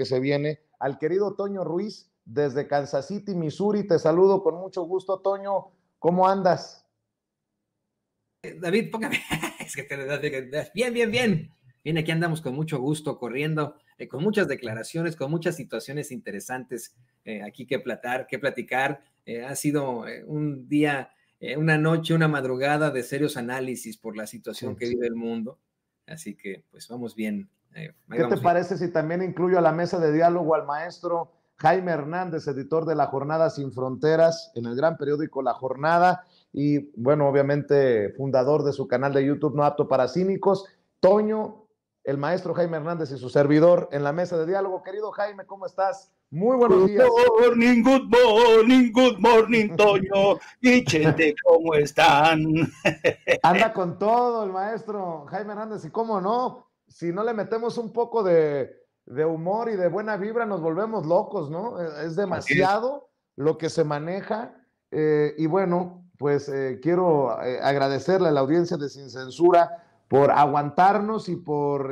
que se viene. Al querido Toño Ruiz, desde Kansas City, Missouri, te saludo con mucho gusto, Toño. ¿Cómo andas? Eh, David, póngame. Es que te Bien, bien, bien. Bien, aquí andamos con mucho gusto, corriendo, eh, con muchas declaraciones, con muchas situaciones interesantes eh, aquí que platar, que platicar. ha sido un día, una noche, una madrugada de serios análisis por la situación que vive el mundo. Así que, pues vamos bien eh, ¿Qué te parece si también incluyo a la mesa de diálogo al maestro Jaime Hernández, editor de La Jornada Sin Fronteras, en el gran periódico La Jornada, y bueno, obviamente fundador de su canal de YouTube No Apto para Cínicos, Toño, el maestro Jaime Hernández y su servidor en la mesa de diálogo. Querido Jaime, ¿cómo estás? Muy buenos días. Good morning, good morning, good morning, Toño. Y ¿cómo están? Anda con todo el maestro Jaime Hernández, y cómo no, si no le metemos un poco de, humor y de buena vibra, nos volvemos locos, ¿no? E, es demasiado lo que se maneja. Eh, y bueno, pues eh, quiero eh, agradecerle a la audiencia de Sin Censura por aguantarnos y por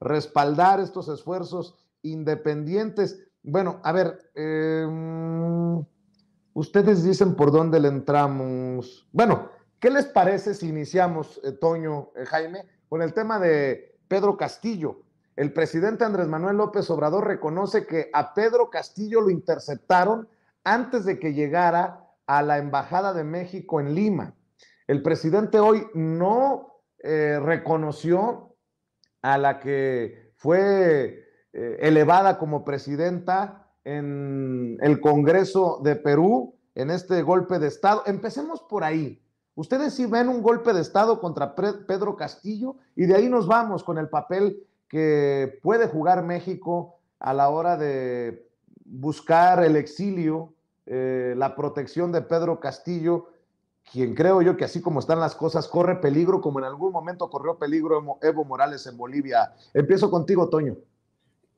respaldar estos esfuerzos independientes. Bueno, a ver, em, ustedes dicen por dónde le entramos. Bueno, ¿qué les parece si iniciamos, Toño, Jaime, con el tema de Pedro Castillo. El presidente Andrés Manuel López Obrador reconoce que a Pedro Castillo lo interceptaron antes de que llegara a la Embajada de México en Lima. El presidente hoy no eh, reconoció a la que fue eh, elevada como presidenta en el Congreso de Perú en este golpe de Estado. Empecemos por ahí. Ustedes sí ven un golpe de Estado contra Pedro Castillo y de ahí nos vamos con el papel que puede jugar México a la hora de buscar el exilio, eh, la protección de Pedro Castillo, quien creo yo que así como están las cosas, corre peligro como en algún momento corrió peligro Evo Morales en Bolivia. Empiezo contigo, Toño.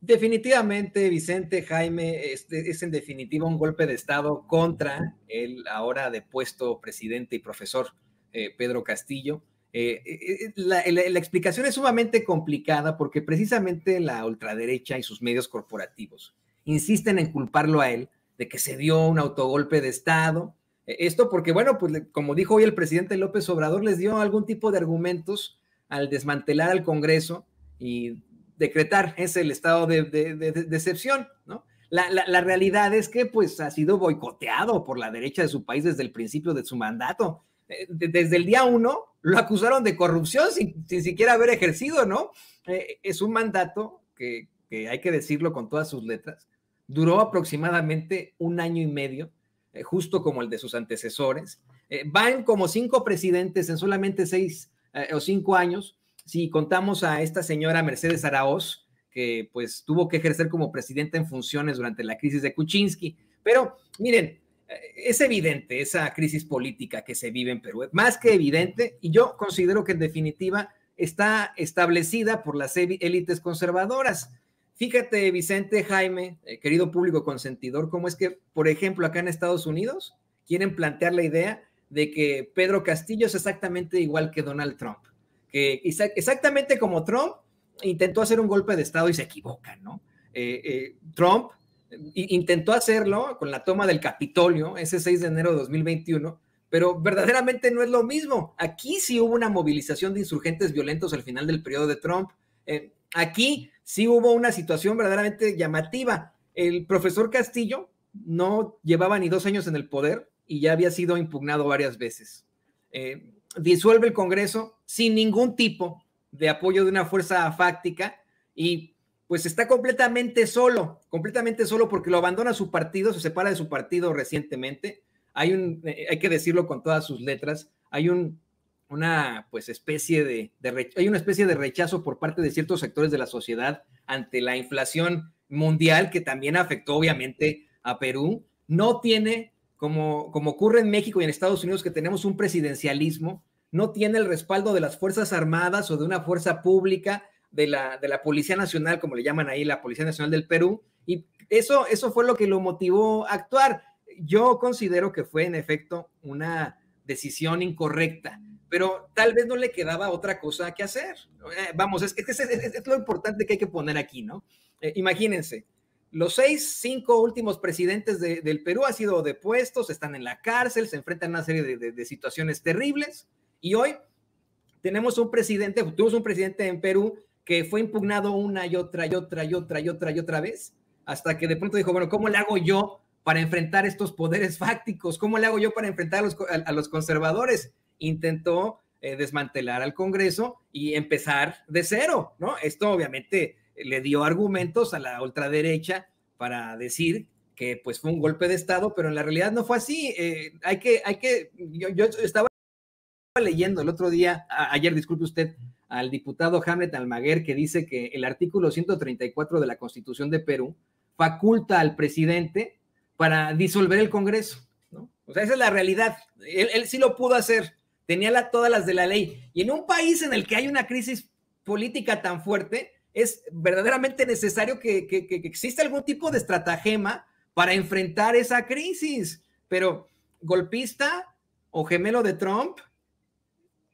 Definitivamente, Vicente Jaime, es, en definitiva un golpe de Estado contra el ahora depuesto presidente y profesor eh, Pedro Castillo. Eh, eh, la, la, explicación es sumamente complicada porque precisamente la ultraderecha y sus medios corporativos insisten en culparlo a él de que se dio un autogolpe de Estado. esto porque, bueno, pues como dijo hoy el presidente López Obrador, les dio algún tipo de argumentos al desmantelar al Congreso y decretar es el estado de, decepción, ¿no? La, realidad es que pues ha sido boicoteado por la derecha de su país desde el principio de su mandato. Eh, desde el día uno lo acusaron de corrupción sin, siquiera haber ejercido, ¿no? Eh, es un mandato que, hay que decirlo con todas sus letras. Duró aproximadamente un año y medio, eh, justo como el de sus antecesores. van como cinco presidentes en solamente seis o cinco años si contamos a esta señora Mercedes Araoz, que pues tuvo que ejercer como presidenta en funciones durante la crisis de Kuczynski. Pero miren, eh, es evidente esa crisis política que se vive en Perú, eh, más que evidente, y yo considero que en definitiva está establecida por las élites conservadoras. Fíjate, Vicente, Jaime, eh, querido público consentidor, cómo es que, por ejemplo, acá en Estados Unidos quieren plantear la idea de que Pedro Castillo es exactamente igual que Donald Trump que exactamente como Trump intentó hacer un golpe de Estado y se equivoca, ¿no? Eh, eh, Trump eh, intentó hacerlo con la toma del Capitolio ese 6 de enero de 2021, pero verdaderamente no es lo mismo. Aquí sí hubo una movilización de insurgentes violentos al final del periodo de Trump. aquí sí hubo una situación verdaderamente llamativa. El profesor Castillo no llevaba ni dos años en el poder y ya había sido impugnado varias veces. Eh, disuelve el Congreso sin ningún tipo de apoyo de una fuerza fáctica y pues está completamente solo, completamente solo porque lo abandona su partido, se separa de su partido recientemente. Hay un, eh, hay que decirlo con todas sus letras, hay un, una pues especie de, hay una especie de rechazo por parte de ciertos sectores de la sociedad ante la inflación mundial que también afectó obviamente a Perú. No tiene como, ocurre en México y en Estados Unidos, que tenemos un presidencialismo, no tiene el respaldo de las Fuerzas Armadas o de una fuerza pública, de la, de la Policía Nacional, como le llaman ahí, la Policía Nacional del Perú. Y eso, eso fue lo que lo motivó a actuar. Yo considero que fue, en efecto, una decisión incorrecta, pero tal vez no le quedaba otra cosa que hacer. Eh, vamos, es, lo importante que hay que poner aquí, ¿no? Eh, imagínense, los seis, cinco últimos presidentes del Perú han sido depuestos, están en la cárcel, se enfrentan a una serie de, situaciones terribles. Y hoy tenemos un presidente, tuvimos un presidente en Perú que fue impugnado una y otra y otra y otra y otra y otra vez, hasta que de pronto dijo, bueno, ¿cómo le hago yo para enfrentar estos poderes fácticos? ¿Cómo le hago yo para enfrentar a los, conservadores? Intentó eh, desmantelar al Congreso y empezar de cero, ¿no? Esto obviamente le dio argumentos a la ultraderecha para decir que pues fue un golpe de Estado, pero en la realidad no fue así. Eh, hay que, hay que, yo, estaba leyendo el otro día, ayer, disculpe usted, al diputado Hamlet Almaguer, que dice que el artículo 134 de la Constitución de Perú faculta al presidente para disolver el Congreso. ¿no? O sea, esa es la realidad. Él, sí lo pudo hacer, tenía todas las de la ley. Y en un país en el que hay una crisis política tan fuerte, es verdaderamente necesario que, que, exista algún tipo de estratagema para enfrentar esa crisis. Pero golpista o gemelo de Trump,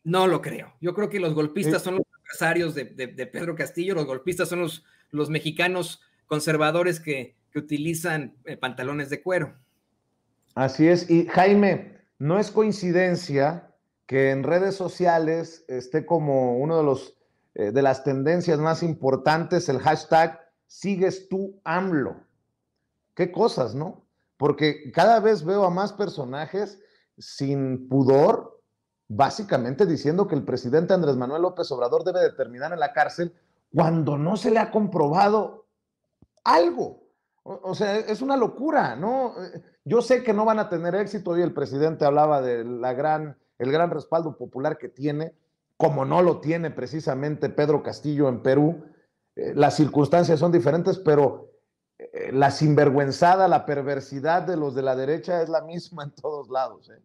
no lo creo. Yo creo que los golpistas eh. son los empresarios de, Pedro Castillo, los golpistas son los, los mexicanos conservadores que, utilizan eh, pantalones de cuero. Así es. Y Jaime, no es coincidencia que en redes sociales esté como uno de los eh, de las tendencias más importantes, el hashtag sigues tú AMLO. Qué cosas, ¿no? Porque cada vez veo a más personajes sin pudor, básicamente diciendo que el presidente Andrés Manuel López Obrador debe de terminar en la cárcel cuando no se le ha comprobado algo. O, sea, es una locura, ¿no? Eh, yo sé que no van a tener éxito y el presidente hablaba de gran, gran respaldo popular que tiene, como no lo tiene precisamente Pedro Castillo en Perú. Eh, las circunstancias son diferentes, pero eh, la sinvergüenzada, la perversidad de los de la derecha es la misma en todos lados. ¿eh?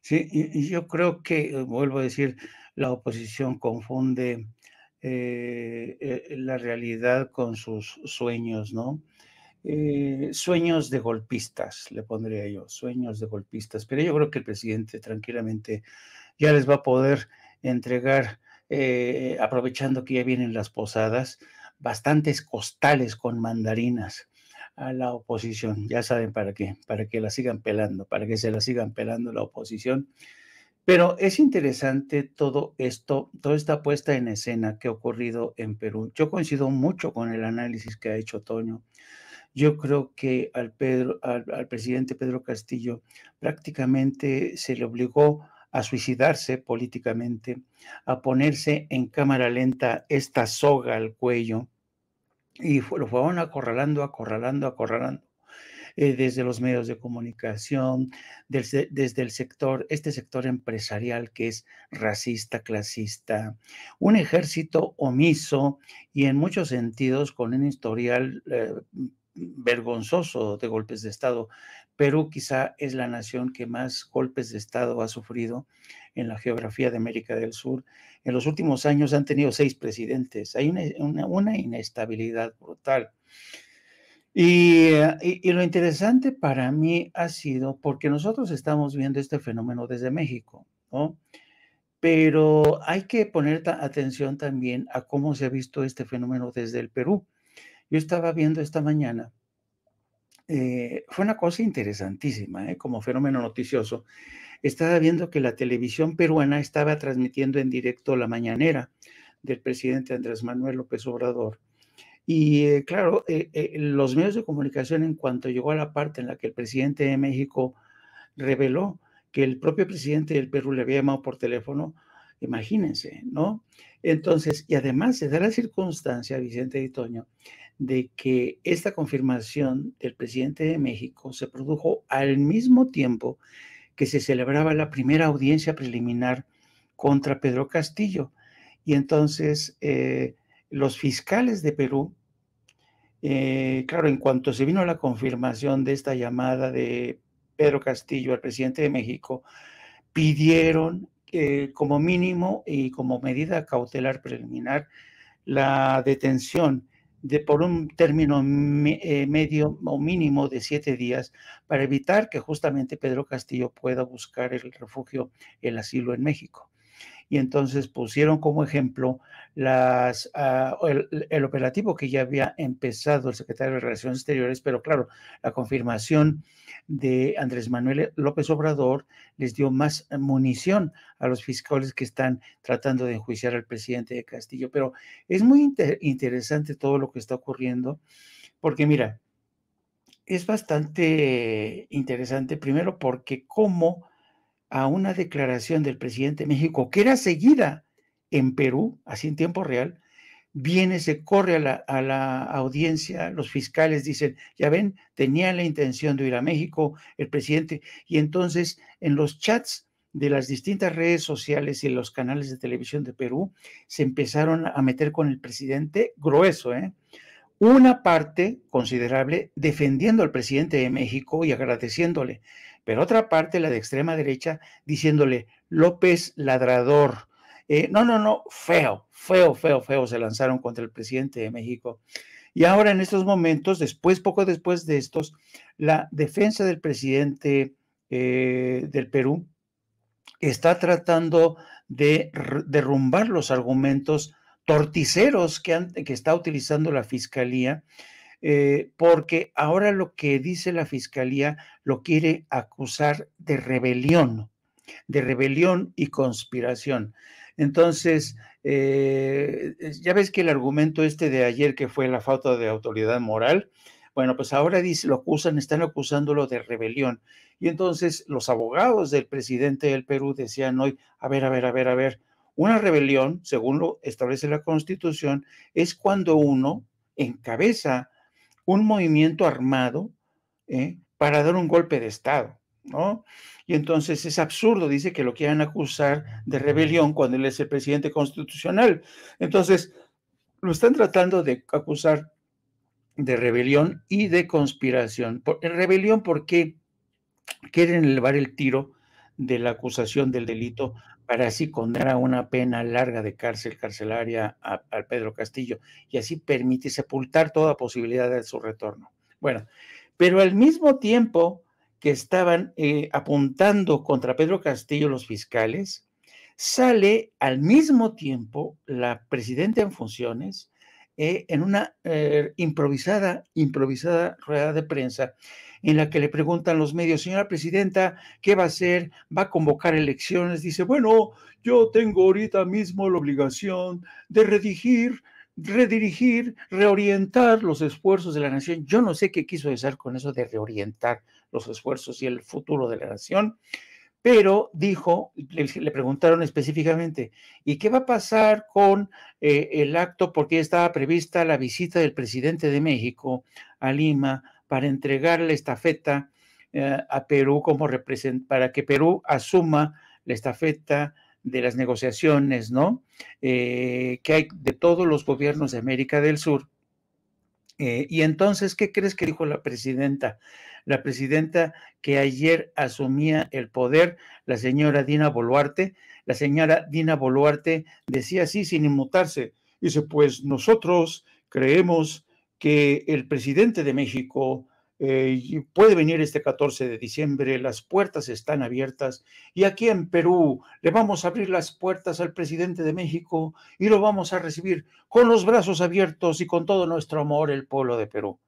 Sí, y, yo creo que, vuelvo a decir, la oposición confunde la realidad con sus sueños, ¿no? sueños de golpistas, le pondría yo, sueños de golpistas. Pero yo creo que el presidente tranquilamente ya les va a poder entregar, eh, aprovechando que ya vienen las posadas, bastantes costales con mandarinas a la oposición. Ya saben para qué, para que la sigan pelando, para que se la sigan pelando la oposición. Pero es interesante todo esto, toda esta puesta en escena que ha ocurrido en Perú. Yo coincido mucho con el análisis que ha hecho Toño. Yo creo que al, Pedro, al, al presidente Pedro Castillo prácticamente se le obligó a suicidarse políticamente, a ponerse en cámara lenta esta soga al cuello y lo fueron acorralando, acorralando, acorralando eh, desde los medios de comunicación, desde, el sector, este sector empresarial que es racista, clasista, un ejército omiso y en muchos sentidos con un historial eh, vergonzoso de golpes de Estado Perú quizá es la nación que más golpes de Estado ha sufrido en la geografía de América del Sur. En los últimos años han tenido seis presidentes. Hay una, inestabilidad brutal. Eh, y, lo interesante para mí ha sido, porque nosotros estamos viendo este fenómeno desde México, ¿no? Pero hay que poner atención también a cómo se ha visto este fenómeno desde el Perú. Yo estaba viendo esta mañana eh, fue una cosa interesantísima, ¿eh? como fenómeno noticioso. Estaba viendo que la televisión peruana estaba transmitiendo en directo la mañanera del presidente Andrés Manuel López Obrador. Y eh, claro, los medios de comunicación en cuanto llegó a la parte en la que el presidente de México reveló que el propio presidente del Perú le había llamado por teléfono, imagínense, ¿no? Entonces, y además se da la circunstancia, Vicente y Toño, de que esta confirmación del presidente de México se produjo al mismo tiempo que se celebraba la primera audiencia preliminar contra Pedro Castillo. Y entonces eh, los fiscales de Perú, eh, claro, en cuanto se vino la confirmación de esta llamada de Pedro Castillo al presidente de México, pidieron eh, como mínimo y como medida cautelar preliminar la detención de por un término eh, medio o mínimo de siete días para evitar que justamente Pedro Castillo pueda buscar el refugio, el asilo en México y entonces pusieron como ejemplo las, ah, el, operativo que ya había empezado el secretario de Relaciones Exteriores, pero claro, la confirmación de Andrés Manuel López Obrador les dio más munición a los fiscales que están tratando de enjuiciar al presidente de Castillo. Pero es muy interesante todo lo que está ocurriendo, porque mira, es bastante interesante, primero porque cómo a una declaración del presidente de México que era seguida en Perú, así en tiempo real, viene, se corre a la, audiencia, los fiscales dicen, ya ven, tenía la intención de ir a México el presidente, y entonces en los chats de las distintas redes sociales y en los canales de televisión de Perú se empezaron a meter con el presidente grueso, ¿eh? Una parte considerable defendiendo al presidente de México y agradeciéndole, pero otra parte, la de extrema derecha, diciéndole López ladrador. Eh, no, no, no, feo, feo, feo, feo, se lanzaron contra el presidente de México. Y ahora en estos momentos, después, poco después de estos, la defensa del presidente eh, del Perú está tratando de derrumbar los argumentos torticeros que, que está utilizando la fiscalía eh, porque ahora lo que dice la fiscalía lo quiere acusar de rebelión, de rebelión y conspiración. Entonces, eh, ya ves que el argumento este de ayer que fue la falta de autoridad moral, bueno, pues ahora dice, lo acusan, están acusándolo de rebelión. Y entonces los abogados del presidente del Perú decían hoy, a ver, a ver, a ver, a ver, una rebelión, según lo establece la Constitución, es cuando uno encabeza un movimiento armado ¿eh? para dar un golpe de Estado, ¿no? Y entonces es absurdo, dice que lo quieran acusar de rebelión cuando él es el presidente constitucional. Entonces, lo están tratando de acusar de rebelión y de conspiración. Por, rebelión porque quieren elevar el tiro de la acusación del delito para así condenar a una pena larga de cárcel carcelaria al Pedro Castillo y así permitir sepultar toda posibilidad de su retorno. Bueno, pero al mismo tiempo que estaban eh, apuntando contra Pedro Castillo los fiscales, sale al mismo tiempo la presidenta en funciones eh, en una eh, improvisada, improvisada rueda de prensa en la que le preguntan los medios, señora presidenta, ¿qué va a hacer? ¿Va a convocar elecciones? Dice, bueno, yo tengo ahorita mismo la obligación de redigir redirigir, reorientar los esfuerzos de la nación. Yo no sé qué quiso decir con eso de reorientar los esfuerzos y el futuro de la nación, pero dijo, le, preguntaron específicamente, ¿y qué va a pasar con eh, el acto? Porque estaba prevista la visita del presidente de México a Lima para entregar la estafeta eh, a Perú como para que Perú asuma la estafeta de las negociaciones, ¿no? Eh, que hay de todos los gobiernos de América del Sur. Eh, y entonces, ¿qué crees que dijo la presidenta? La presidenta que ayer asumía el poder, la señora Dina Boluarte, la señora Dina Boluarte decía así sin inmutarse, dice, pues nosotros creemos que el presidente de México eh, puede venir este 14 de diciembre, las puertas están abiertas y aquí en Perú le vamos a abrir las puertas al presidente de México y lo vamos a recibir con los brazos abiertos y con todo nuestro amor el pueblo de Perú.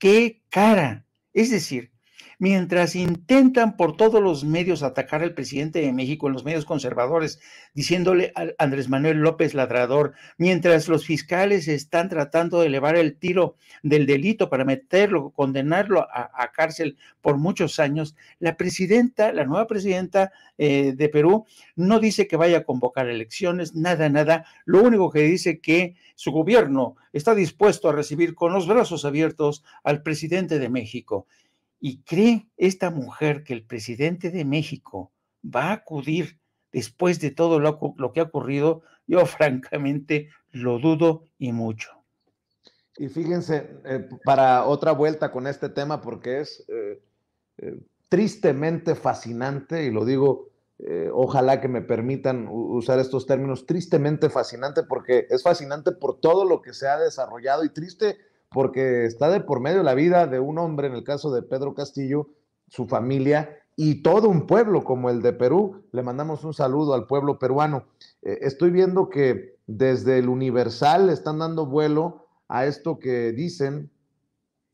¡Qué cara! Es decir, mientras intentan por todos los medios atacar al presidente de México en los medios conservadores, diciéndole a Andrés Manuel López ladrador, mientras los fiscales están tratando de elevar el tiro del delito para meterlo, condenarlo a, cárcel por muchos años, la presidenta, la nueva presidenta eh, de Perú, no dice que vaya a convocar elecciones, nada, nada. Lo único que dice que su gobierno está dispuesto a recibir con los brazos abiertos al presidente de México. ¿Y cree esta mujer que el presidente de México va a acudir después de todo lo, que ha ocurrido? Yo francamente lo dudo y mucho. Y fíjense, eh, para otra vuelta con este tema, porque es eh, eh, tristemente fascinante, y lo digo, ojalá que me permitan usar estos términos, tristemente fascinante, porque es fascinante por todo lo que se ha desarrollado y triste porque está de por medio la vida de un hombre, en el caso de Pedro Castillo, su familia y todo un pueblo como el de Perú. Le mandamos un saludo al pueblo peruano. Eh, estoy viendo que desde el Universal están dando vuelo a esto que dicen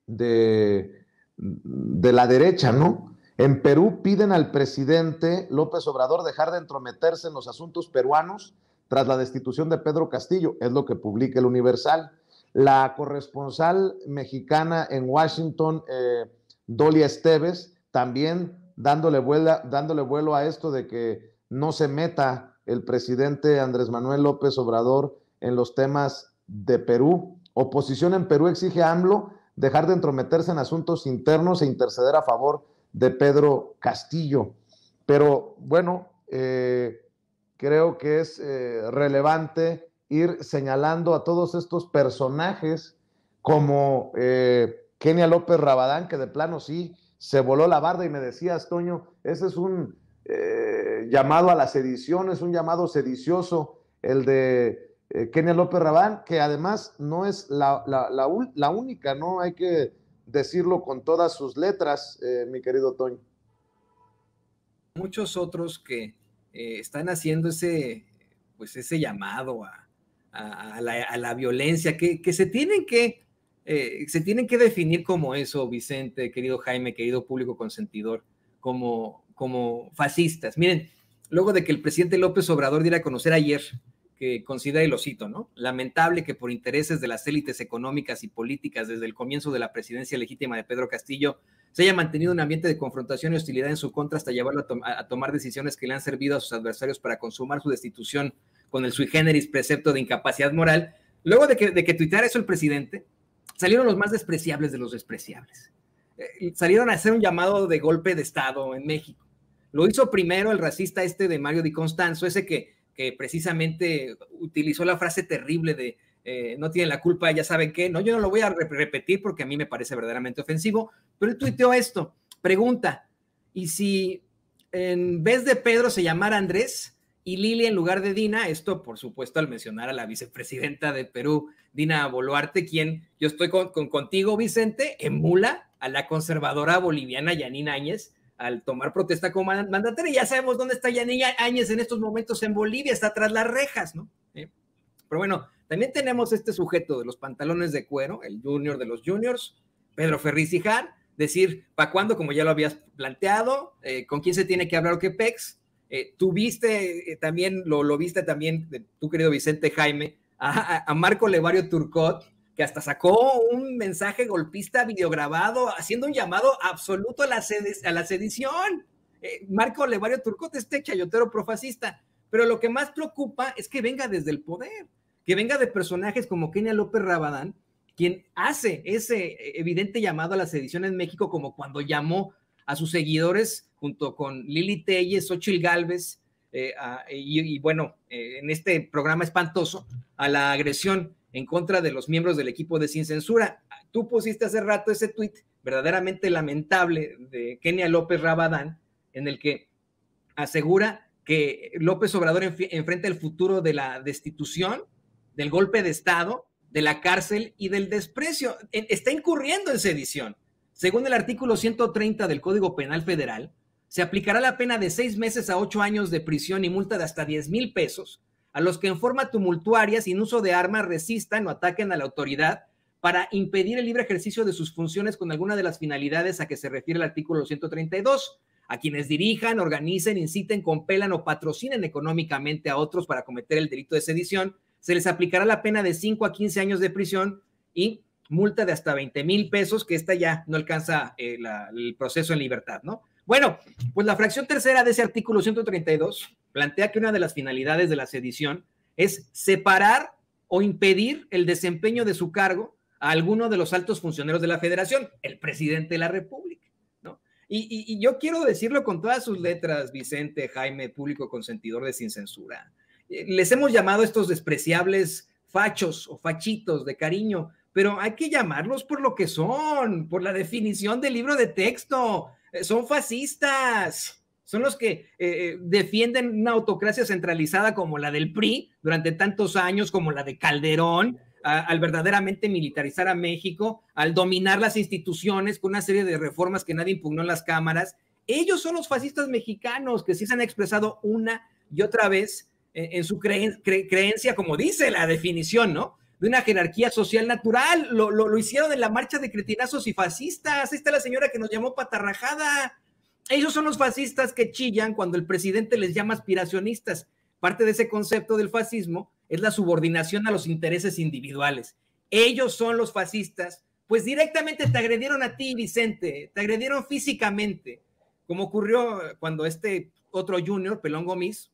de, de la derecha, ¿no? En Perú piden al presidente López Obrador dejar de entrometerse en los asuntos peruanos tras la destitución de Pedro Castillo, es lo que publica el Universal. La corresponsal mexicana en Washington, Dolia eh, Dolly Esteves, también dándole, dándole vuelo a esto de que no se meta el presidente Andrés Manuel López Obrador en los temas de Perú. Oposición en Perú exige a AMLO dejar de entrometerse en asuntos internos e interceder a favor de Pedro Castillo. Pero bueno, eh, creo que es eh, relevante ir señalando a todos estos personajes como eh, Kenia López Rabadán, que de plano sí se voló la barda y me decías, Toño, ese es un eh, llamado a la sedición, es un llamado sedicioso el de eh, Kenia López Rabadán, que además no es la, la, única, ¿no? Hay que decirlo con todas sus letras, mi querido Toño. Muchos otros que están haciendo ese, pues ese llamado a, a, la, violencia, que, se tienen que... Eh, se tienen que definir como eso, Vicente, querido Jaime, querido público consentidor, como, como fascistas. Miren, luego de que el presidente López Obrador diera a conocer ayer que considera, y lo cito, ¿no? Lamentable que por intereses de las élites económicas y políticas desde el comienzo de la presidencia legítima de Pedro Castillo, se haya mantenido un ambiente de confrontación y hostilidad en su contra hasta llevarlo a tomar decisiones que le han servido a sus adversarios para consumar su destitución con el sui generis precepto de incapacidad moral, luego de que, de que eso el presidente, salieron los más despreciables de los despreciables. Eh, salieron a hacer un llamado de golpe de Estado en México. Lo hizo primero el racista este de Mario Di Constanzo, ese que, que precisamente utilizó la frase terrible de eh, no tienen la culpa, ya saben qué. No, yo no lo voy a repetir porque a mí me parece verdaderamente ofensivo, pero él tuiteó esto. Pregunta, ¿y si en vez de Pedro se llamara Andrés, y Lili en lugar de Dina, esto por supuesto al mencionar a la vicepresidenta de Perú, Dina Boluarte, quien yo estoy con, contigo, Vicente, emula a la conservadora boliviana Yanina Áñez al tomar protesta como mandataria. Ya sabemos dónde está Yanina Áñez en estos momentos en Bolivia, está tras las rejas, ¿no? Eh, pero bueno, también tenemos este sujeto de los pantalones de cuero, el junior de los juniors, Pedro Ferriz Hijar, decir, ¿para cuándo? Como ya lo habías planteado, eh, ¿con quién se tiene que hablar o qué pex? Eh, tuviste eh, también, lo, viste también, tu querido Vicente Jaime, a, Marco Levario Turcot, que hasta sacó un mensaje golpista videograbado haciendo un llamado absoluto a la, a la sedición. Eh, Marco Levario Turcot, este chayotero profascista. Pero lo que más preocupa es que venga desde el poder, que venga de personajes como Kenia López Rabadán, quien hace ese eh, evidente llamado a la sedición en México, como cuando llamó a sus seguidores junto con Lili Telles, Ochil Galvez, eh, y, bueno, eh, en este programa espantoso, a la agresión en contra de los miembros del equipo de Sin Censura. Tú pusiste hace rato ese tuit verdaderamente lamentable de Kenia López Rabadán, en el que asegura que López Obrador enfrenta el futuro de la destitución, del golpe de Estado, de la cárcel y del desprecio. Está incurriendo en sedición. Según el artículo 130 del Código Penal Federal, se aplicará la pena de seis meses a ocho años de prisión y multa de hasta diez mil pesos a los que en forma tumultuaria, sin uso de armas, resistan o ataquen a la autoridad para impedir el libre ejercicio de sus funciones con alguna de las finalidades a que se refiere el artículo 132, a quienes dirijan, organicen, inciten, compelan o patrocinen económicamente a otros para cometer el delito de sedición, se les aplicará la pena de 5 a 15 años de prisión y multa de hasta veinte mil pesos, que esta ya no alcanza eh, el proceso en libertad, ¿no? Bueno, pues la fracción tercera de ese artículo 132 plantea que una de las finalidades de la sedición es separar o impedir el desempeño de su cargo a alguno de los altos funcionarios de la federación, el presidente de la República. ¿no? Y, yo quiero decirlo con todas sus letras, Vicente, Jaime, público consentidor de sin censura. Eh, les hemos llamado estos despreciables fachos o fachitos de cariño, pero hay que llamarlos por lo que son, por la definición del libro de texto. Eh, son fascistas. Son los que eh, eh, defienden una autocracia centralizada como la del PRI durante tantos años, como la de Calderón, al verdaderamente militarizar a México, al dominar las instituciones con una serie de reformas que nadie impugnó en las cámaras. Ellos son los fascistas mexicanos que sí se han expresado una y otra vez en, su creencia, como dice la definición, ¿no? de una jerarquía social natural. Lo, lo, hicieron en la marcha de cretinazos y fascistas. Ahí está la señora que nos llamó patarrajada. Ellos son los fascistas que chillan cuando el presidente les llama aspiracionistas. Parte de ese concepto del fascismo es la subordinación a los intereses individuales. Ellos son los fascistas, pues directamente te agredieron a ti, Vicente, te agredieron físicamente, como ocurrió cuando este otro junior, Pelón Gomis,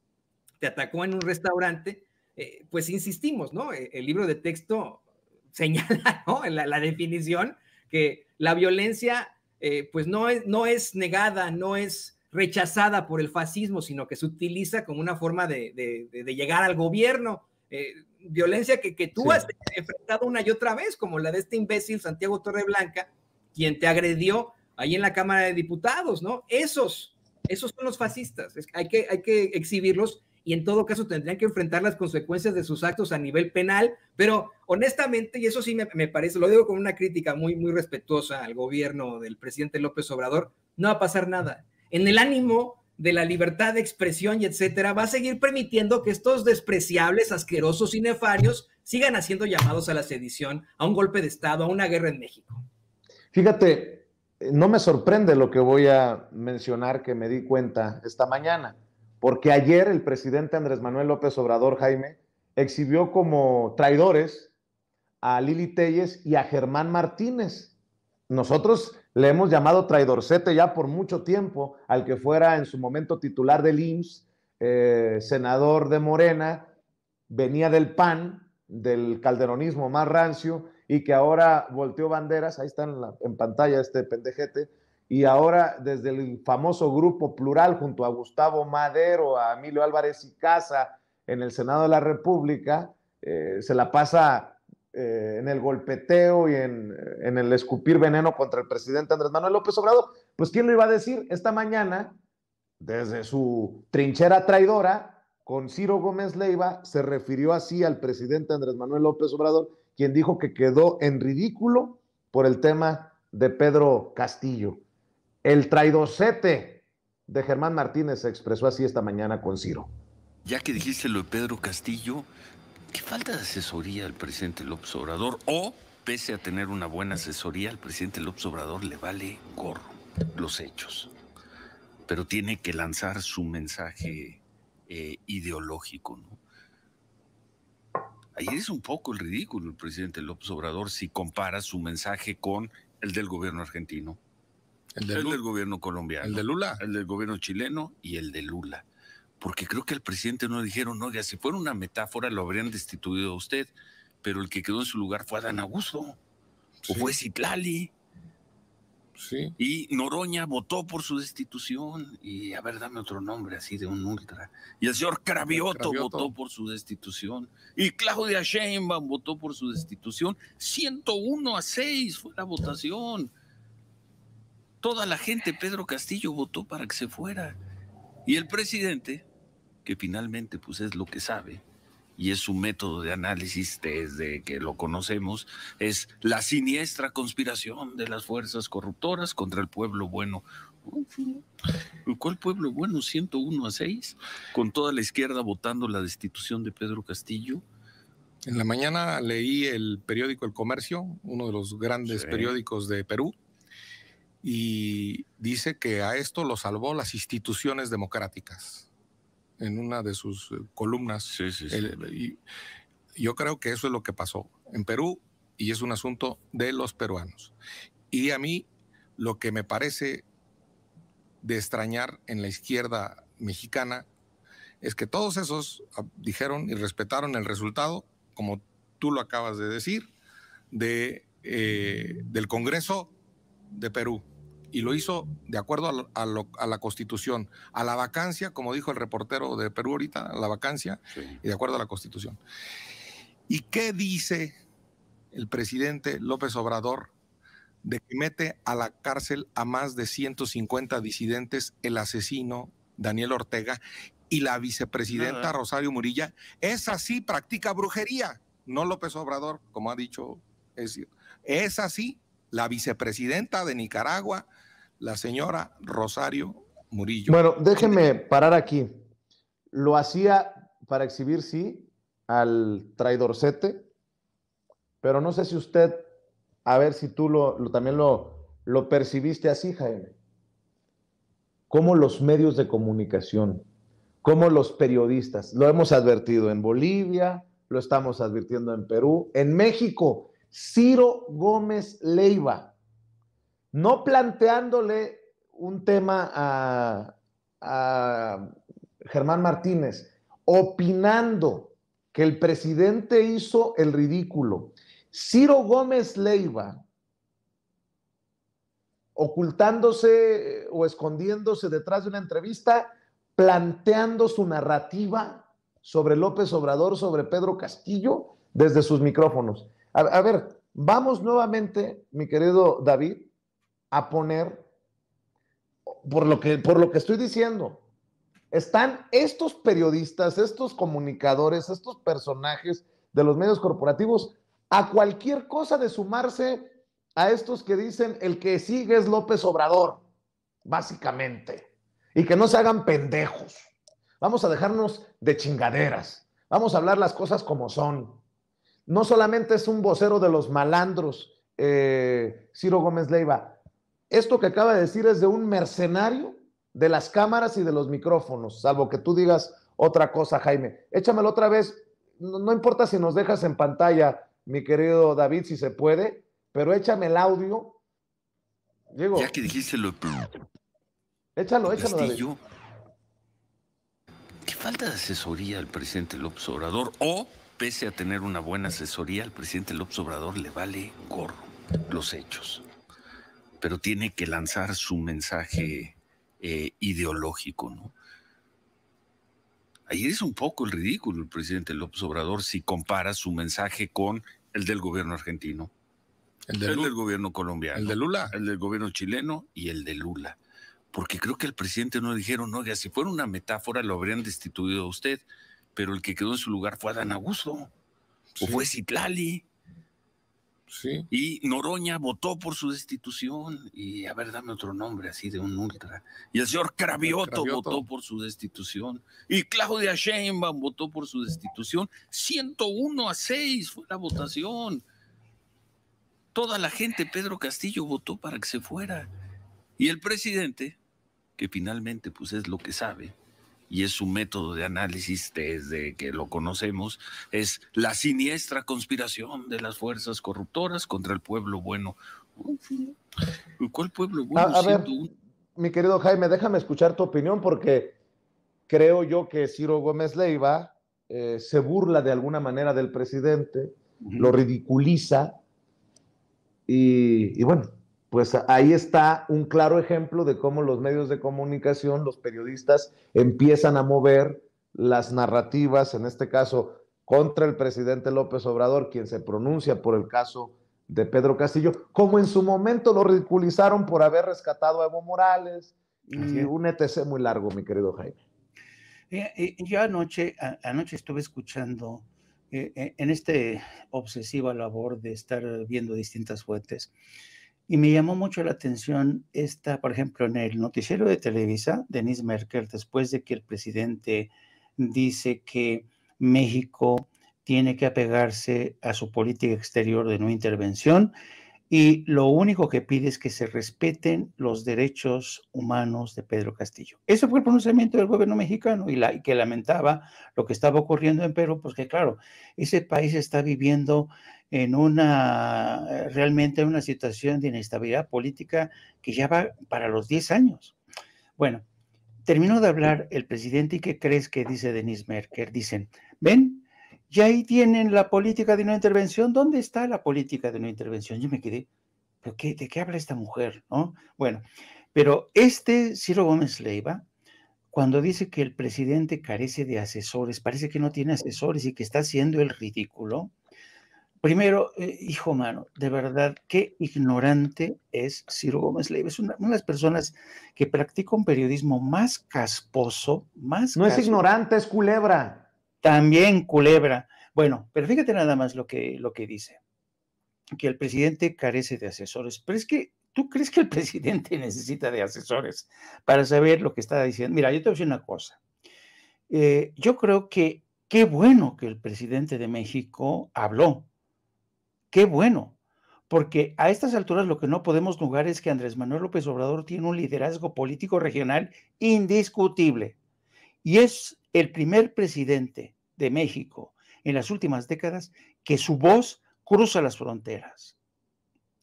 te atacó en un restaurante eh, pues insistimos, ¿no? Eh, el libro de texto señala, ¿no? la, definición que la violencia, eh, pues no es, no es negada, no es rechazada por el fascismo, sino que se utiliza como una forma de, llegar al gobierno. violencia que, tú has enfrentado una y otra vez, como la de este imbécil Santiago Torreblanca, quien te agredió ahí en la Cámara de Diputados, ¿no? Esos, esos son los fascistas, hay, que, hay que exhibirlos y en todo caso tendrían que enfrentar las consecuencias de sus actos a nivel penal, pero honestamente, y eso sí me, parece, lo digo con una crítica muy, muy respetuosa al gobierno del presidente López Obrador, no va a pasar nada. En el ánimo de la libertad de expresión y etcétera, va a seguir permitiendo que estos despreciables, asquerosos y nefarios sigan haciendo llamados a la sedición, a un golpe de Estado, a una guerra en México. Fíjate, eh, no me sorprende lo que voy a mencionar que me di cuenta esta mañana porque ayer el presidente Andrés Manuel López Obrador Jaime exhibió como traidores a Lili Telles y a Germán Martínez. Nosotros le hemos llamado traidorcete ya por mucho tiempo al que fuera en su momento titular del IMSS, eh, senador de Morena, venía del PAN, del calderonismo más rancio, y que ahora volteó banderas, ahí está en pantalla este pendejete, y ahora desde el famoso grupo plural junto a Gustavo Madero, a Emilio Álvarez y Casa en el Senado de la República, eh, se la pasa eh, en el golpeteo y en, en, el escupir veneno contra el presidente Andrés Manuel López Obrador. Pues ¿quién lo iba a decir? Esta mañana, desde su trinchera traidora, con Ciro Gómez Leiva, se refirió así al presidente Andrés Manuel López Obrador, quien dijo que quedó en ridículo por el tema de Pedro Castillo. El traidocete de Germán Martínez se expresó así esta mañana con Ciro. Ya que dijiste lo de Pedro Castillo, ¿qué falta de asesoría al presidente López Obrador? O, pese a tener una buena asesoría, al presidente López Obrador le vale gorro los hechos. Pero tiene que lanzar su mensaje eh, ideológico, ¿no? es un poco el ridículo el presidente López Obrador si compara su mensaje con el del gobierno argentino. El, del gobierno colombiano. El de Lula. El del gobierno chileno y el de Lula. Porque creo que el presidente no dijeron dijeron, ya si fuera una metáfora lo habrían destituido a usted, pero el que quedó en su lugar fue Adán Augusto. O fue Citlali. Sí. Y Noroña votó por su destitución. Y a ver, dame otro nombre así de un ultra. Y el señor Cravioto, votó por su destitución. Y Claudia Sheinbaum votó por su destitución. 101 a 6 fue la votación. Toda la gente, Pedro Castillo, votó para que se fuera. Y el presidente, que finalmente pues es lo que sabe, y es su método de análisis desde que lo conocemos, es la siniestra conspiración de las fuerzas corruptoras contra el pueblo bueno. ¿Cuál pueblo bueno? 101 a 6, con toda la izquierda votando la destitución de Pedro Castillo. En la mañana leí el periódico El Comercio, uno de los grandes periódicos de Perú, y dice que a esto lo salvó las instituciones democráticas en una de sus eh, columnas. yo creo que eso es lo que pasó en Perú y es un asunto de los peruanos. Y a mí lo que me parece de extrañar en la izquierda mexicana es que todos esos ah, dijeron y respetaron el resultado, como tú lo acabas de decir, de, eh, del Congreso de Perú y lo hizo de acuerdo a, la constitución, a la vacancia, como dijo el reportero de Perú ahorita, a la vacancia y de acuerdo a la constitución. ¿Y qué dice el presidente López Obrador de que mete a la cárcel a más de 150 disidentes el asesino Daniel Ortega y la vicepresidenta Rosario Murilla? Es así, practica brujería, no López Obrador, como ha dicho. es así, la vicepresidenta de Nicaragua, la señora Rosario Murillo. Bueno, déjeme parar aquí. Lo hacía para exhibir, sí, al traidorcete, pero no sé si usted, a ver si tú lo, también lo, lo percibiste así, Jaime. Cómo los medios de comunicación, cómo los periodistas, lo hemos advertido en Bolivia, lo estamos advirtiendo en Perú, en México, Ciro Gómez Leiva, no planteándole un tema a, Germán Martínez, opinando que el presidente hizo el ridículo. Ciro Gómez Leiva, ocultándose o escondiéndose detrás de una entrevista, planteando su narrativa sobre López Obrador, sobre Pedro Castillo, desde sus micrófonos. A, ver, vamos nuevamente, mi querido David, a poner, por lo que, por lo que estoy diciendo, están estos periodistas, estos comunicadores, estos personajes de los medios corporativos a cualquier cosa de sumarse a estos que dicen el que sigue es López Obrador, básicamente, y que no se hagan pendejos. Vamos a dejarnos de chingaderas, vamos a hablar las cosas como son no solamente es un vocero de los malandros, eh, Ciro Gómez Leiva, esto que acaba de decir es de un mercenario de las cámaras y de los micrófonos, salvo que tú digas otra cosa, Jaime. Échamelo otra vez, no, importa si nos dejas en pantalla, mi querido David, si se puede, pero échame el audio. Ya que dijiste lo... Échalo, échalo, ¿Qué falta de asesoría al presidente López Obrador o pese a tener una buena asesoría, al presidente López Obrador le vale gorro los hechos, pero tiene que lanzar su mensaje eh, ideológico, ¿no? Ayer es un poco el ridículo el presidente López Obrador si compara su mensaje con el del gobierno argentino, el, del gobierno colombiano, el de Lula, el del gobierno chileno y el de Lula. Porque creo que el presidente no le dijeron, ya si fuera una metáfora lo habrían destituido a usted pero el que quedó en su lugar fue Adán Augusto, o fue Citlali. Y Noroña votó por su destitución. Y a ver, dame otro nombre así de un ultra. Y el señor Cravioto, votó por su destitución. Y Claudia Sheinbaum votó por su destitución. 101 a 6 fue la votación. Toda la gente, Pedro Castillo, votó para que se fuera. Y el presidente, que finalmente pues es lo que sabe, y es su método de análisis desde que lo conocemos, es la siniestra conspiración de las fuerzas corruptoras contra el pueblo bueno. ¿Cuál pueblo bueno? A, ver, mi querido Jaime, déjame escuchar tu opinión porque creo yo que Ciro Gómez Leiva eh, se burla de alguna manera del presidente, lo ridiculiza y bueno, pues ahí está un claro ejemplo de cómo los medios de comunicación, los periodistas, empiezan a mover las narrativas, en este caso contra el presidente López Obrador, quien se pronuncia por el caso de Pedro Castillo, como en su momento lo ridiculizaron por haber rescatado a Evo Morales un ETC muy largo, mi querido Jaime. Eh, eh, yo anoche, anoche estuve escuchando eh, en esta obsesiva labor de estar viendo distintas fuentes, y me llamó mucho la atención esta, por ejemplo, en el noticiero de Televisa, Denise Merkel, después de que el presidente dice que México tiene que apegarse a su política exterior de no intervención y lo único que pide es que se respeten los derechos humanos de Pedro Castillo. Eso fue el pronunciamiento del gobierno mexicano y, la, que lamentaba lo que estaba ocurriendo en Perú, pues que claro, ese país está viviendo en una, eh, realmente una situación de inestabilidad política que ya va para los 10 años. Bueno, termino de hablar el presidente y ¿qué crees que dice Denis Merkel? Dicen, ven, ya ahí tienen la política de no intervención. ¿Dónde está la política de no intervención? Yo me quedé, ¿pero ¿de qué habla esta mujer? ¿No? Bueno, pero este Ciro Gómez Leiva, cuando dice que el presidente carece de asesores, parece que no tiene asesores y que está haciendo el ridículo, Primero, eh, hijo mano, de verdad, qué ignorante es Ciro Gómez Leiva. Es una, de las personas que practica un periodismo más casposo, más... No es ignorante, es culebra. También culebra. Bueno, pero fíjate nada más lo que, lo que dice, que el presidente carece de asesores. Pero es que, ¿tú crees que el presidente necesita de asesores para saber lo que está diciendo? Mira, yo te voy a decir una cosa. Eh, yo creo que qué bueno que el presidente de México habló Qué bueno, porque a estas alturas lo que no podemos negar es que Andrés Manuel López Obrador tiene un liderazgo político regional indiscutible y es el primer presidente de México en las últimas décadas que su voz cruza las fronteras.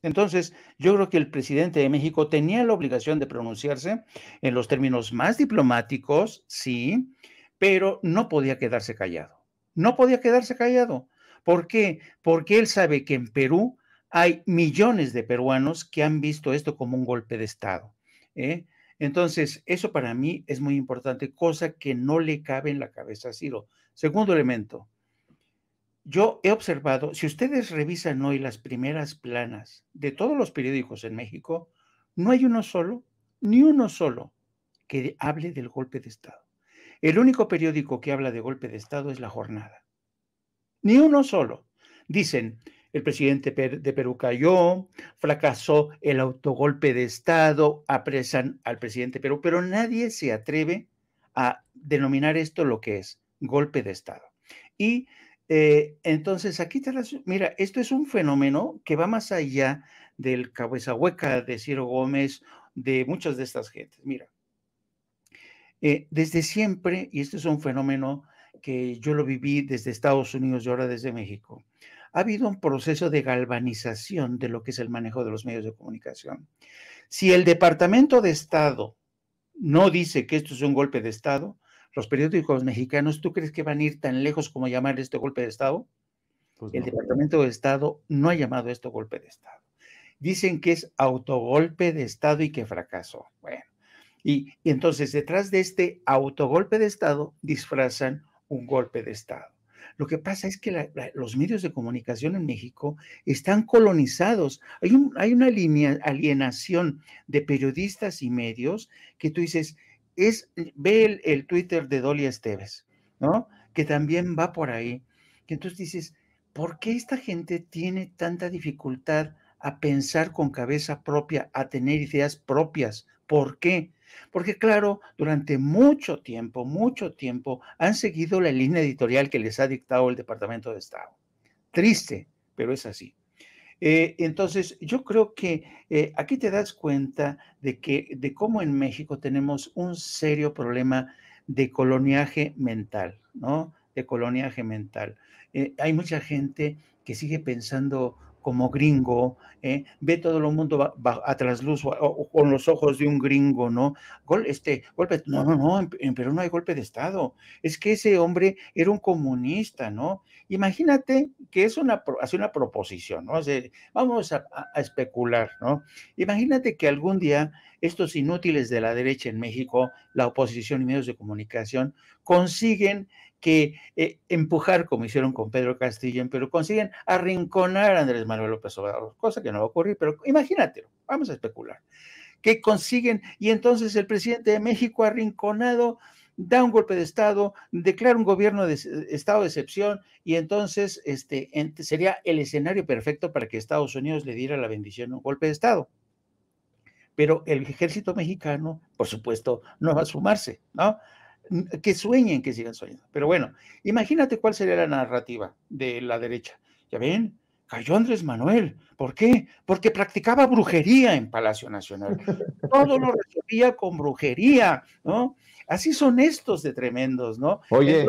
Entonces, yo creo que el presidente de México tenía la obligación de pronunciarse en los términos más diplomáticos, sí, pero no podía quedarse callado. No podía quedarse callado. ¿Por qué? Porque él sabe que en Perú hay millones de peruanos que han visto esto como un golpe de Estado. ¿eh? Entonces, eso para mí es muy importante, cosa que no le cabe en la cabeza a Ciro. Segundo elemento, yo he observado, si ustedes revisan hoy las primeras planas de todos los periódicos en México, no hay uno solo, ni uno solo, que hable del golpe de Estado. El único periódico que habla de golpe de Estado es La Jornada ni uno solo. Dicen, el presidente de Perú cayó, fracasó el autogolpe de Estado, apresan al presidente de Perú, pero nadie se atreve a denominar esto lo que es golpe de Estado. Y eh, entonces aquí te las... Mira, esto es un fenómeno que va más allá del cabeza hueca de Ciro Gómez, de muchas de estas gentes. Mira, eh, desde siempre, y esto es un fenómeno que yo lo viví desde Estados Unidos y ahora desde México, ha habido un proceso de galvanización de lo que es el manejo de los medios de comunicación. Si el Departamento de Estado no dice que esto es un golpe de Estado, los periódicos mexicanos, ¿tú crees que van a ir tan lejos como llamar esto golpe de Estado? Pues el Departamento de Estado no ha llamado esto golpe de Estado. Dicen que es autogolpe de Estado y que fracasó. Bueno, y entonces detrás de este autogolpe de Estado disfrazan un golpe de Estado. Lo que pasa es que los medios de comunicación en México están colonizados. Hay, una alienación de periodistas y medios que tú dices, ve el, Twitter de Dolly Esteves, ¿no? Que también va por ahí. Que entonces dices, ¿por qué esta gente tiene tanta dificultad a pensar con cabeza propia, a tener ideas propias? ¿Por qué? Porque claro, durante mucho tiempo, mucho tiempo, han seguido la línea editorial que les ha dictado el Departamento de Estado. Triste, pero es así. Eh, entonces, yo creo que eh, aquí te das cuenta de, que, de cómo en México tenemos un serio problema de coloniaje mental, ¿no? De coloniaje mental. Eh, hay mucha gente que sigue pensando como gringo, ¿eh? ve todo el mundo a trasluz con los ojos de un gringo, ¿no? Gol, este, golpe, no, no, no, en, Perú no hay golpe de Estado. Es que ese hombre era un comunista, ¿no? Imagínate que es una, hace una proposición, ¿no? O vamos a especular, ¿no? Imagínate que algún día estos inútiles de la derecha en México, la oposición y medios de comunicación, consiguen que eh, empujar como hicieron con Pedro Castillo, pero consiguen arrinconar a Andrés Manuel López Obrador, cosa que no va a ocurrir, pero imagínate, vamos a especular, que consiguen y entonces el presidente de México arrinconado da un golpe de Estado, declara un gobierno de estado de excepción y entonces este, sería el escenario perfecto para que Estados Unidos le diera la bendición un golpe de Estado. Pero el ejército mexicano, por supuesto, no va a sumarse, ¿no? que sueñen, que sigan soñando. Pero bueno, imagínate cuál sería la narrativa de la derecha. Ya ven, cayó Andrés Manuel. ¿Por qué? Porque practicaba brujería en Palacio Nacional. Todo lo recibía con brujería, ¿no? Así son estos de tremendos, ¿no? Oye,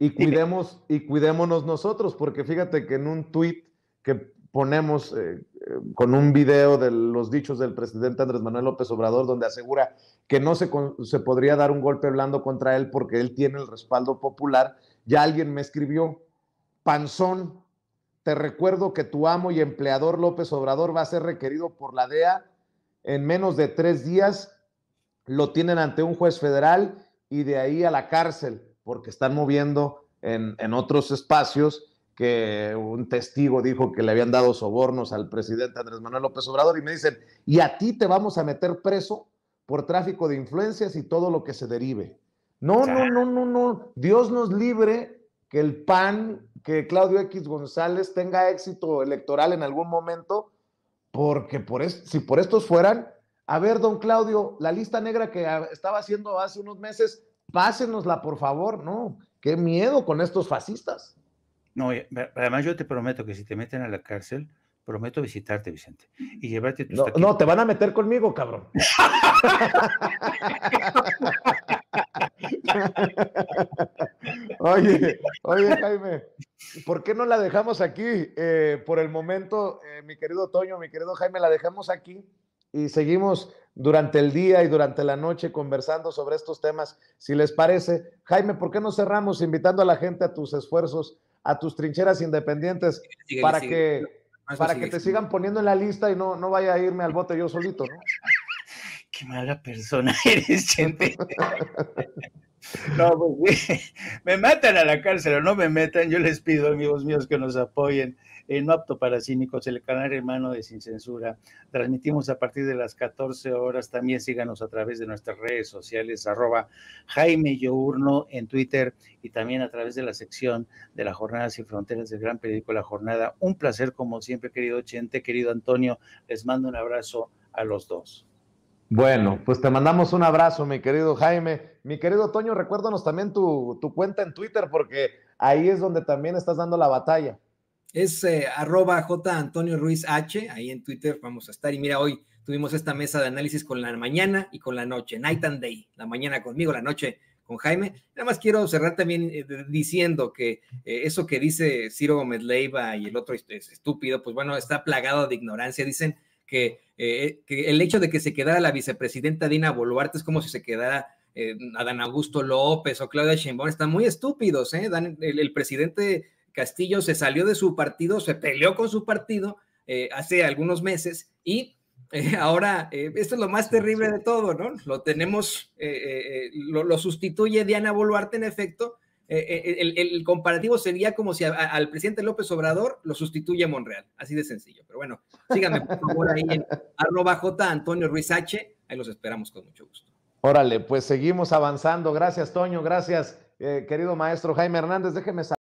y cuidemos, y cuidémonos nosotros, porque fíjate que en un tuit que ponemos eh, con un video de los dichos del presidente Andrés Manuel López Obrador, donde asegura que no se, podría dar un golpe blando contra él porque él tiene el respaldo popular, ya alguien me escribió, Panzón, te recuerdo que tu amo y empleador López Obrador va a ser requerido por la DEA en menos de tres días, lo tienen ante un juez federal y de ahí a la cárcel, porque están moviendo en, en otros espacios que un testigo dijo que le habían dado sobornos al presidente Andrés Manuel López Obrador y me dicen, ¿y a ti te vamos a meter preso por tráfico de influencias y todo lo que se derive? No, no, no, no, no. Dios nos libre que el PAN, que Claudio X González tenga éxito electoral en algún momento, porque por si por estos fueran, a ver, don Claudio, la lista negra que estaba haciendo hace unos meses, pásenosla, por favor, ¿no? Qué miedo con estos fascistas. No, eh, además yo te prometo que si te meten a la cárcel, prometo visitarte, Vicente, y llevarte tus no, no, te van a meter conmigo, cabrón. oye, oye, Jaime, ¿por qué no la dejamos aquí? Eh, por el momento, eh, mi querido Toño, mi querido Jaime, la dejamos aquí y seguimos durante el día y durante la noche conversando sobre estos temas, si les parece. Jaime, ¿por qué no cerramos invitando a la gente a tus esfuerzos a tus trincheras independientes para que para que te sigan poniendo en la lista y no, no vaya a irme al bote yo solito, Qué mala persona eres, gente no, pues, me matan a la cárcel no me metan, yo les pido, amigos míos, que nos apoyen en no apto para cínicos, el canal hermano de Sin Censura. Transmitimos a partir de las 14 horas. También síganos a través de nuestras redes sociales, arroba Jaime Yourno en Twitter y también a través de la sección de la Jornada Sin Fronteras del Gran Periódico La Jornada. Un placer, como siempre, querido Chente, querido Antonio. Les mando un abrazo a los dos. Bueno, pues te mandamos un abrazo, mi querido Jaime. Mi querido Toño, recuérdanos también tu, cuenta en Twitter, porque ahí es donde también estás dando la batalla es eh, arroba J. Antonio Ruiz H, ahí en Twitter vamos a estar. Y mira, hoy tuvimos esta mesa de análisis con la mañana y con la noche, night and day, la mañana conmigo, la noche con Jaime. Nada más quiero cerrar también eh, diciendo que eh, eso que dice Ciro Gómez Leiva y el otro es estúpido, pues bueno, está plagado de ignorancia. Dicen que, el hecho de que se quedara la vicepresidenta Dina Boluarte es como si se quedara Adán Augusto López o Claudia Sheinbaum. Están muy estúpidos, ¿eh? Dan, el presidente Castillo se salió de su partido, se peleó con su partido eh, hace algunos meses y eh, ahora eh, esto es lo más terrible de todo, ¿no? Lo tenemos, lo, sustituye Diana Boluarte en efecto. El, comparativo sería como si al presidente López Obrador lo sustituye Monreal, así de sencillo. Pero bueno, síganme por favor ahí en arroba J Antonio Ruiz H, ahí los esperamos con mucho gusto. Órale, pues seguimos avanzando. Gracias, Toño, gracias, querido maestro Jaime Hernández. Déjeme saber.